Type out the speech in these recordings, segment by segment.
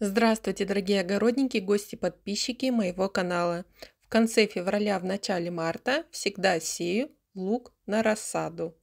Здравствуйте, дорогие огородники, гости, подписчики моего канала. В конце февраля, в начале марта всегда сею лук на рассаду.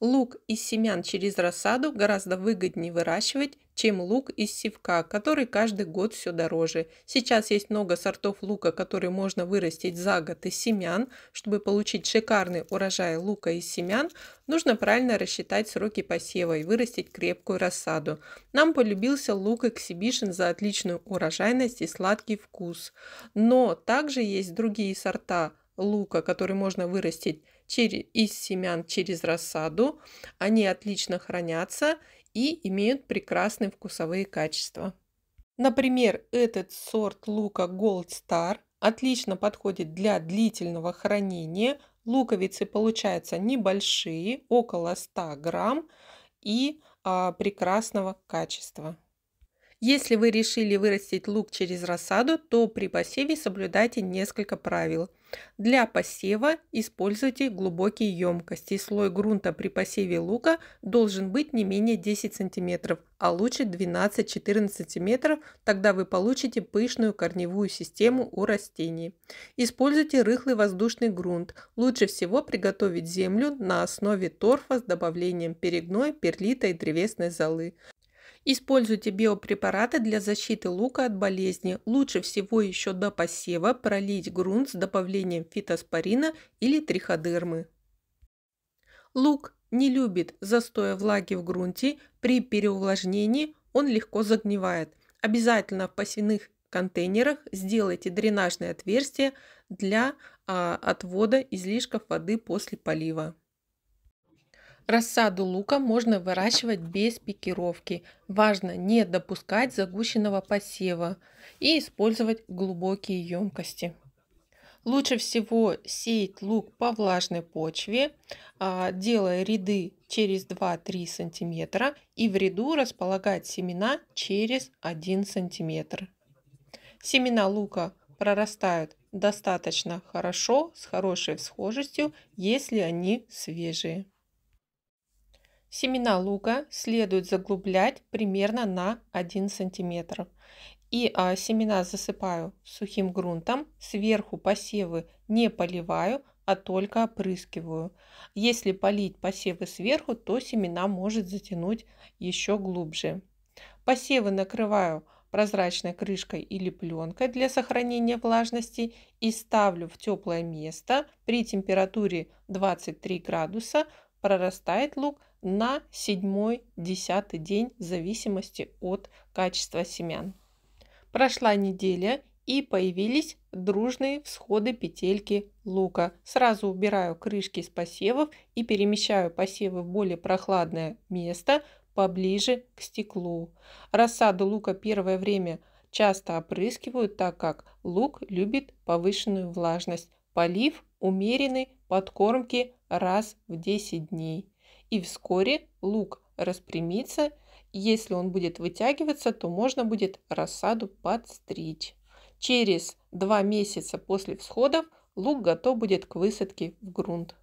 Лук из семян через рассаду гораздо выгоднее выращивать, чем лук из севка, который каждый год все дороже. Сейчас есть много сортов лука, которые можно вырастить за год из семян. Чтобы получить шикарный урожай лука из семян, нужно правильно рассчитать сроки посева и вырастить крепкую рассаду. Нам полюбился лук эксибишн за отличную урожайность и сладкий вкус. Но также есть другие сорта лука, который можно вырастить через, из семян через рассаду. Они отлично хранятся и имеют прекрасные вкусовые качества. Например, этот сорт лука Gold Star отлично подходит для длительного хранения. Луковицы получаются небольшие, около 100 грамм и а, прекрасного качества. Если вы решили вырастить лук через рассаду, то при посеве соблюдайте несколько правил. Для посева используйте глубокие емкости. Слой грунта при посеве лука должен быть не менее 10 см, а лучше 12-14 см, тогда вы получите пышную корневую систему у растений. Используйте рыхлый воздушный грунт. Лучше всего приготовить землю на основе торфа с добавлением перегной, перлита и древесной золы. Используйте биопрепараты для защиты лука от болезни. Лучше всего еще до посева пролить грунт с добавлением фитоспорина или триходермы. Лук не любит застоя влаги в грунте. При переувлажнении он легко загнивает. Обязательно в посевных контейнерах сделайте дренажное отверстие для а, отвода излишков воды после полива. Рассаду лука можно выращивать без пикировки. Важно не допускать загущенного посева и использовать глубокие емкости. Лучше всего сеять лук по влажной почве, а, делая ряды через 2-3 см и в ряду располагать семена через 1 см. Семена лука прорастают достаточно хорошо, с хорошей всхожестью, если они свежие. Семена лука следует заглублять примерно на 1 см. И а, семена засыпаю сухим грунтом, сверху посевы не поливаю, а только опрыскиваю. Если полить посевы сверху, то семена может затянуть еще глубже. Посевы накрываю прозрачной крышкой или пленкой для сохранения влажности и ставлю в теплое место при температуре 23 градуса прорастает лук на 7-10 день в зависимости от качества семян. Прошла неделя и появились дружные всходы петельки лука. Сразу убираю крышки с посевов и перемещаю посевы в более прохладное место поближе к стеклу. Рассаду лука первое время часто опрыскивают, так как лук любит повышенную влажность. Полив умеренный, подкормки раз в 10 дней. И вскоре лук распрямится. Если он будет вытягиваться, то можно будет рассаду подстричь. Через два месяца после всходов лук готов будет к высадке в грунт.